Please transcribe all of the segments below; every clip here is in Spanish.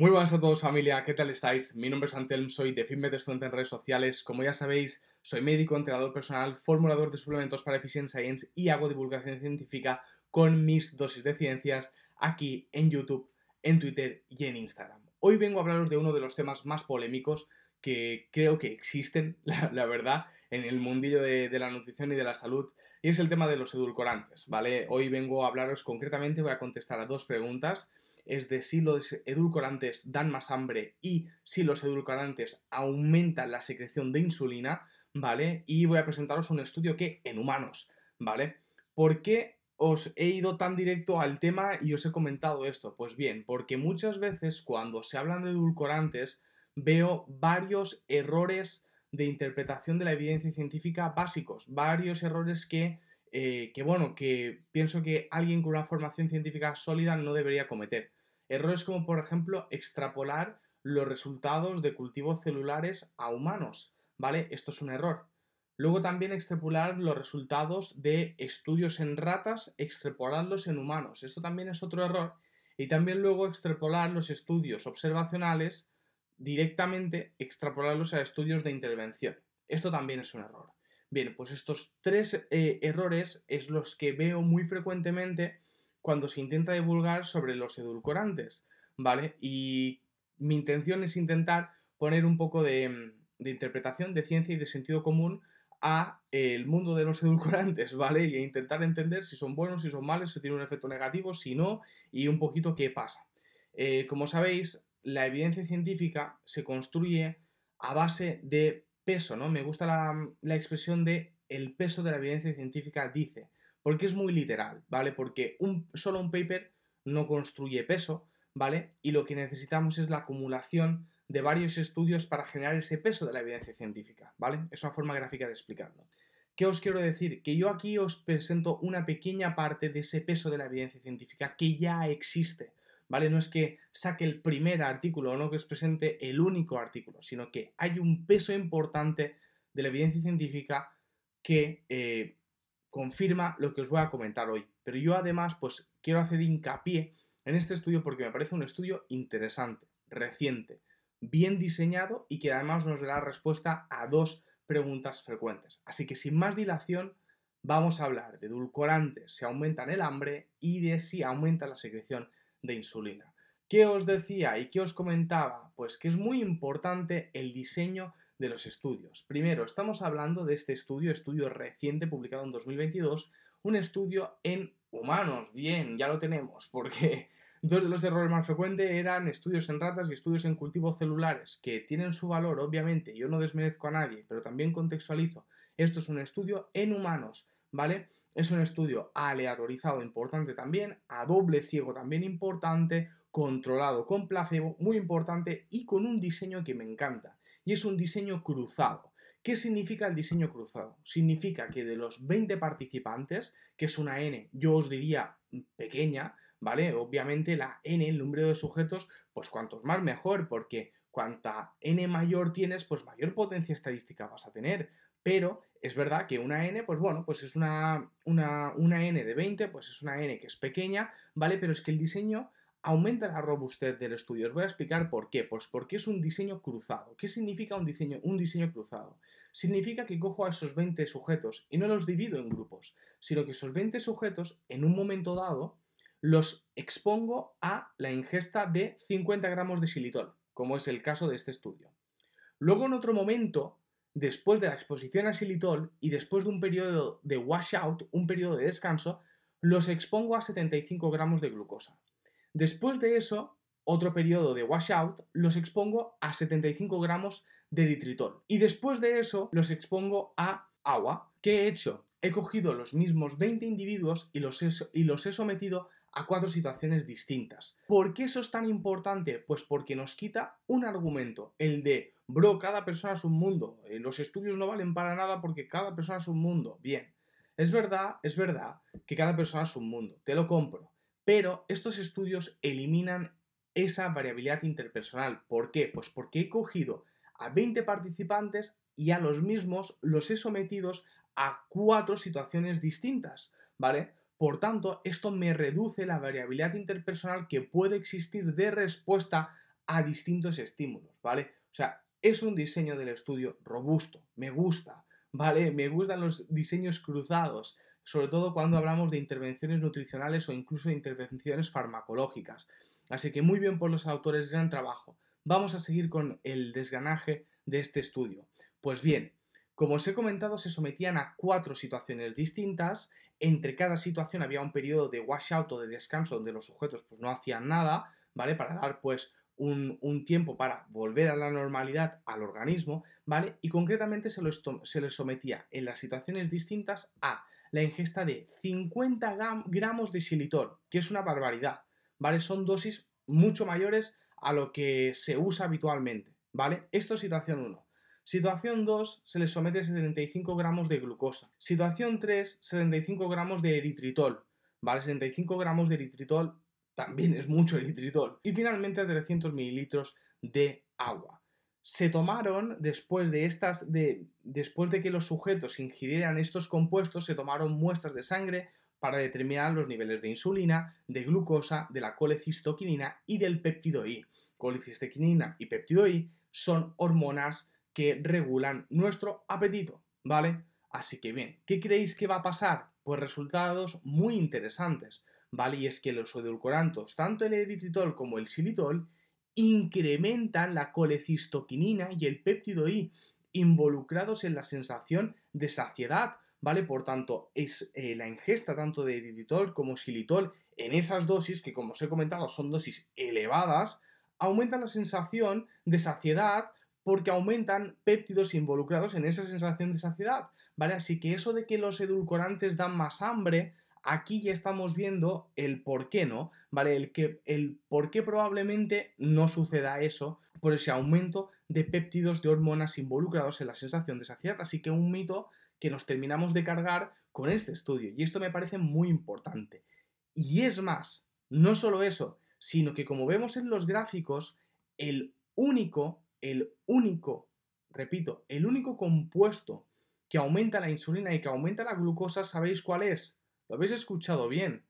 Muy buenas a todos familia, ¿qué tal estáis? Mi nombre es Antelm, soy de Fitmed Student en redes sociales. Como ya sabéis, soy médico, entrenador personal, formulador de suplementos para Efficient Science y hago divulgación científica con mis dosis de ciencias aquí en YouTube, en Twitter y en Instagram. Hoy vengo a hablaros de uno de los temas más polémicos que creo que existen, la, verdad, en el mundillo de, de la nutrición y de la salud, y es el tema de los edulcorantes, ¿vale? Hoy vengo a hablaros concretamente, voy a contestar a dos preguntas es de si los edulcorantes dan más hambre y si los edulcorantes aumentan la secreción de insulina, ¿vale? Y voy a presentaros un estudio que en humanos, ¿vale? ¿Por qué os he ido tan directo al tema y os he comentado esto? Pues bien, porque muchas veces cuando se hablan de edulcorantes veo varios errores de interpretación de la evidencia científica básicos, varios errores que eh, que bueno, que pienso que alguien con una formación científica sólida no debería cometer. Errores como, por ejemplo, extrapolar los resultados de cultivos celulares a humanos, ¿vale? Esto es un error. Luego también extrapolar los resultados de estudios en ratas, extrapolarlos en humanos. Esto también es otro error. Y también luego extrapolar los estudios observacionales directamente, extrapolarlos a estudios de intervención. Esto también es un error. Bien, pues estos tres eh, errores es los que veo muy frecuentemente cuando se intenta divulgar sobre los edulcorantes, ¿vale? Y mi intención es intentar poner un poco de, interpretación, de ciencia y de sentido común a el mundo de los edulcorantes, ¿vale? Y intentar entender si son buenos, si son malos, si tienen un efecto negativo, si no, y un poquito qué pasa. Eh, como sabéis, la evidencia científica se construye a base de peso, ¿no? Me gusta mm, la, expresión de el peso de la evidencia científica dice, porque es muy literal, ¿vale? Porque un, solo un paper no construye peso, ¿vale? Y lo que necesitamos es la acumulación de varios estudios para generar ese peso de la evidencia científica, ¿vale? Es una forma gráfica de explicarlo. ¿Qué os quiero decir? Que yo aquí os presento una pequeña parte de ese peso de la evidencia científica que ya existe, ¿vale? No es que saque el primer artículo o no que os presente el único artículo, sino que hay un peso importante de la evidencia científica que eh, confirma lo que os voy a comentar hoy. Pero yo además, pues quiero hacer hincapié en este estudio porque me parece un estudio interesante, reciente, bien diseñado y que además nos dará respuesta a dos preguntas frecuentes. Así que sin más dilación, vamos a hablar de edulcorantes si aumentan el hambre y de si aumenta la secreción de insulina. ¿Qué os decía y qué os comentaba? Pues que es muy importante el diseño de los estudios. Primero, estamos hablando de este estudio, estudio reciente publicado en 2022, un estudio en humanos. Bien, ya lo tenemos, porque dos de los errores más frecuentes eran estudios en ratas y estudios en cultivos celulares, que tienen su valor, obviamente, yo no desmerezco a nadie, pero también contextualizo. Esto es un estudio en humanos, ¿vale? Es un estudio aleatorizado importante también, a doble ciego también importante, controlado con placebo, muy importante y con un diseño que me encanta. Y es un diseño cruzado. ¿Qué significa el diseño cruzado? Significa que de los 20 participantes, que es una N, yo os diría pequeña, ¿vale? Obviamente la N, el número de sujetos, pues cuantos más mejor, porque cuanta N mayor tienes, pues mayor potencia estadística vas a tener pero es verdad que una n, pues bueno, pues es una, n de 20, pues es una n que es pequeña, ¿vale? Pero es que el diseño aumenta la robustez del estudio. Os voy a explicar por qué. Pues porque es un diseño cruzado. ¿Qué significa un diseño, un diseño cruzado? Significa que cojo a esos 20 sujetos y no los divido en grupos, sino que esos 20 sujetos en un momento dado los expongo a la ingesta de 50 gramos de xilitol, como es el caso de este estudio. Luego en otro momento después de la exposición a xilitol y después de un periodo de washout, un periodo de descanso, los expongo a 75 gramos de glucosa. Después de eso, otro periodo de washout, los expongo a 75 gramos de eritritol. Y después de eso, los expongo a agua. ¿Qué he hecho? He cogido los mismos 20 individuos y los he, y los he sometido a cuatro situaciones distintas. ¿Por qué eso es tan importante? Pues porque nos quita un argumento, el de Bro, cada persona es un mundo. Eh, los estudios no valen para nada porque cada persona es un mundo. Bien, es verdad, es verdad que cada persona es un mundo. Te lo compro. Pero estos estudios eliminan esa variabilidad interpersonal. ¿Por qué? Pues porque he cogido a 20 participantes y a los mismos los he sometidos a cuatro situaciones distintas, ¿vale? Por tanto, esto me reduce la variabilidad interpersonal que puede existir de respuesta a distintos estímulos, ¿vale? O sea, es un diseño del estudio robusto, me gusta, ¿vale? Me gustan los diseños cruzados, sobre todo cuando hablamos de intervenciones nutricionales o incluso de intervenciones farmacológicas. Así que muy bien por los autores, gran trabajo. Vamos a seguir con el desganaje de este estudio. Pues bien, como os he comentado, se sometían a cuatro situaciones distintas. Entre cada situación había un periodo de washout o de descanso donde los sujetos pues, no hacían nada, ¿vale? Para dar pues un, tiempo para volver a la normalidad al organismo, ¿vale? Y concretamente se, se le sometía en las situaciones distintas a la ingesta de 50 gramos de xilitol, que es una barbaridad, ¿vale? Son dosis mucho mayores a lo que se usa habitualmente, ¿vale? Esto es situación 1. Situación 2, se le somete 75 gramos de glucosa. Situación 3, 75 gramos de eritritol, ¿vale? 75 gramos de eritritol también es mucho eritritol, y finalmente 300 mililitros de agua. Se tomaron después de estas, después de que los sujetos ingirieran estos compuestos, se tomaron muestras de sangre para determinar los niveles de insulina, de glucosa, de la colecistoquinina y del peptido I. Colecistoquinina y peptido I son hormonas que regulan nuestro apetito, ¿vale? Así que bien, ¿qué creéis que va a pasar? Pues resultados muy interesantes. ¿vale? Y es que los edulcorantes, tanto el eritritol como el xilitol, incrementan la colecistoquinina y el péptido I, involucrados en la sensación de saciedad, ¿vale? Por tanto, es eh, la ingesta tanto de eritritol como xilitol en esas dosis, que como os he comentado son dosis elevadas, aumentan la sensación de saciedad porque aumentan péptidos involucrados en esa sensación de saciedad, ¿vale? Así que eso de que los edulcorantes dan más hambre, aquí ya estamos viendo el por qué no, ¿vale? El, que, el por qué probablemente no suceda eso por ese aumento de péptidos de hormonas involucrados en la sensación de saciedad. Así que un mito que nos terminamos de cargar con este estudio. Y esto me parece muy importante. Y es más, no solo eso, sino que como vemos en los gráficos, el único, el único, repito, el único compuesto que aumenta la insulina y que aumenta la glucosa, ¿sabéis cuál es? ¿Lo habéis escuchado bien?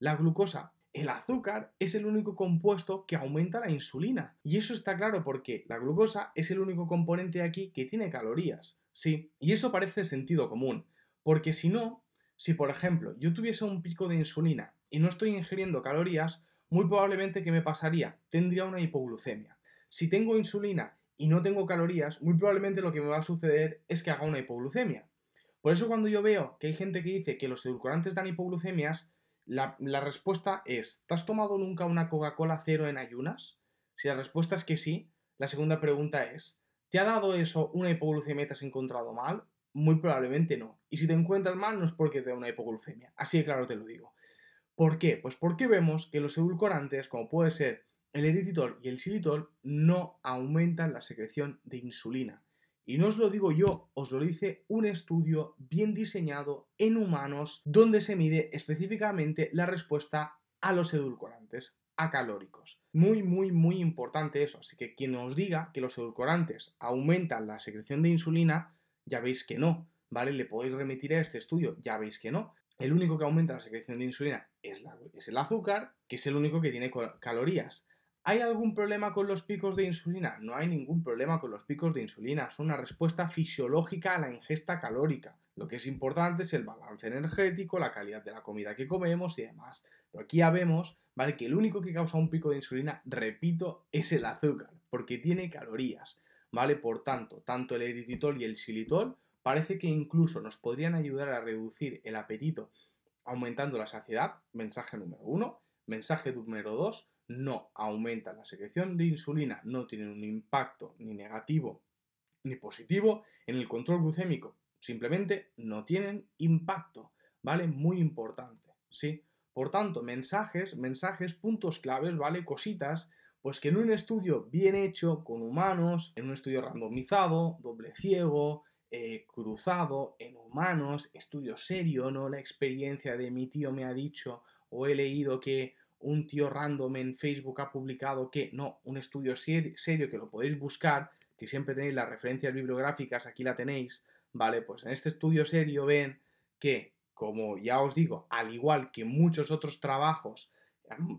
La glucosa. El azúcar es el único compuesto que aumenta la insulina. Y eso está claro porque la glucosa es el único componente aquí que tiene calorías. Sí, y eso parece sentido común. Porque si no, si por ejemplo yo tuviese un pico de insulina y no estoy ingiriendo calorías, muy probablemente que me pasaría, tendría una hipoglucemia. Si tengo insulina y no tengo calorías, muy probablemente lo que me va a suceder es que haga una hipoglucemia. Por eso cuando yo veo que hay gente que dice que los edulcorantes dan hipoglucemias, la, respuesta es, ¿te has tomado nunca una Coca-Cola cero en ayunas? Si la respuesta es que sí, la segunda pregunta es, ¿te ha dado eso una hipoglucemia y te has encontrado mal? Muy probablemente no. Y si te encuentras mal no es porque te da una hipoglucemia. Así de claro te lo digo. ¿Por qué? Pues porque vemos que los edulcorantes, como puede ser el eritritol y el xilitol, no aumentan la secreción de insulina. Y no os lo digo yo, os lo dice un estudio bien diseñado en humanos donde se mide específicamente la respuesta a los edulcorantes acalóricos. Muy, muy, muy importante eso. Así que quien os diga que los edulcorantes aumentan la secreción de insulina, ya veis que no, ¿vale? Le podéis remitir a este estudio, ya veis que no. El único que aumenta la secreción de insulina es el azúcar, que es el único que tiene calorías. ¿Hay algún problema con los picos de insulina? No hay ningún problema con los picos de insulina, es una respuesta fisiológica a la ingesta calórica. Lo que es importante es el balance energético, la calidad de la comida que comemos y demás. Pero aquí ya vemos, ¿vale? Que el único que causa un pico de insulina, repito, es el azúcar, porque tiene calorías, ¿vale? Por tanto, tanto el erititol y el xilitol parece que incluso nos podrían ayudar a reducir el apetito aumentando la saciedad, mensaje número uno. Mensaje número dos, no aumenta la secreción de insulina, no tienen un impacto ni negativo ni positivo en el control glucémico. Simplemente no tienen impacto, ¿vale? Muy importante, ¿sí? Por tanto, mensajes, mensajes, puntos claves, ¿vale? Cositas, pues que en un estudio bien hecho, con humanos, en un estudio randomizado, doble ciego, eh, cruzado, en humanos, estudio serio, no la experiencia de mi tío me ha dicho o he leído que un tío random en Facebook ha publicado que no, un estudio serio que lo podéis buscar, que siempre tenéis las referencias bibliográficas, aquí la tenéis, ¿vale? Pues en este estudio serio ven que, como ya os digo, al igual que muchos otros trabajos,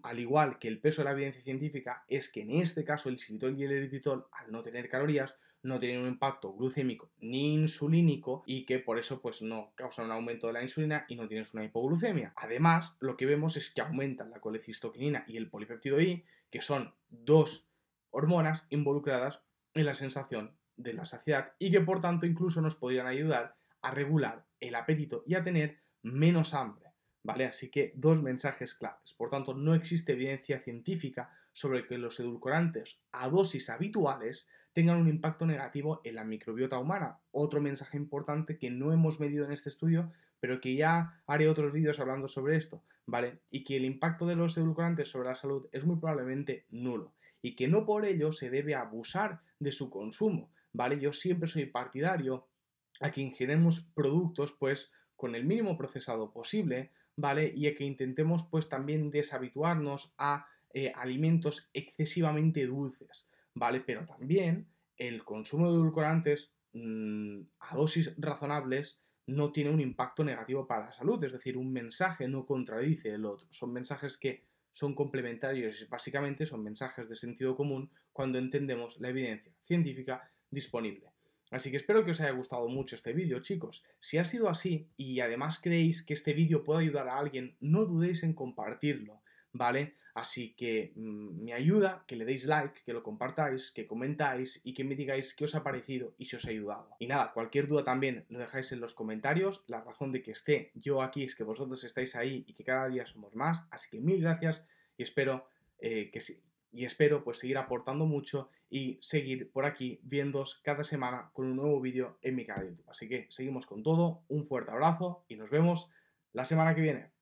al igual que el peso de la evidencia científica, es que en este caso el xilitol y el editor, al no tener calorías, no tienen un impacto glucémico ni insulínico y que por eso pues no causan un aumento de la insulina y no tienes una hipoglucemia. Además, lo que vemos es que aumentan la colecistoquinina y el polipeptido I, que son dos hormonas involucradas en la sensación de la saciedad y que por tanto incluso nos podrían ayudar a regular el apetito y a tener menos hambre. ¿Vale? Así que dos mensajes claves. Por tanto, no existe evidencia científica sobre que los edulcorantes a dosis habituales tengan un impacto negativo en la microbiota humana. Otro mensaje importante que no hemos medido en este estudio, pero que ya haré otros vídeos hablando sobre esto, ¿vale? Y que el impacto de los edulcorantes sobre la salud es muy probablemente nulo y que no por ello se debe abusar de su consumo, ¿vale? Yo siempre soy partidario a que ingeremos productos pues con el mínimo procesado posible, ¿vale? Y a que intentemos pues también deshabituarnos a eh, alimentos excesivamente dulces, ¿vale? Pero también el consumo de edulcorantes mm, a dosis razonables no tiene un impacto negativo para la salud, es decir, un mensaje no contradice el otro, son mensajes que son complementarios y básicamente son mensajes de sentido común cuando entendemos la evidencia científica disponible. Así que espero que os haya gustado mucho este vídeo, chicos. Si ha sido así y además creéis que este vídeo puede ayudar a alguien, no dudéis en compartirlo. ¿vale? Así que mm, me ayuda que le deis like, que lo compartáis, que comentáis y que me digáis qué os ha parecido y si os ha ayudado. Y nada, cualquier duda también lo dejáis en los comentarios. La razón de que esté yo aquí es que vosotros estáis ahí y que cada día somos más. Así que mil gracias y espero eh, que sí. Y espero pues seguir aportando mucho y seguir por aquí viéndoos cada semana con un nuevo vídeo en mi canal de YouTube. Así que seguimos con todo, un fuerte abrazo y nos vemos la semana que viene.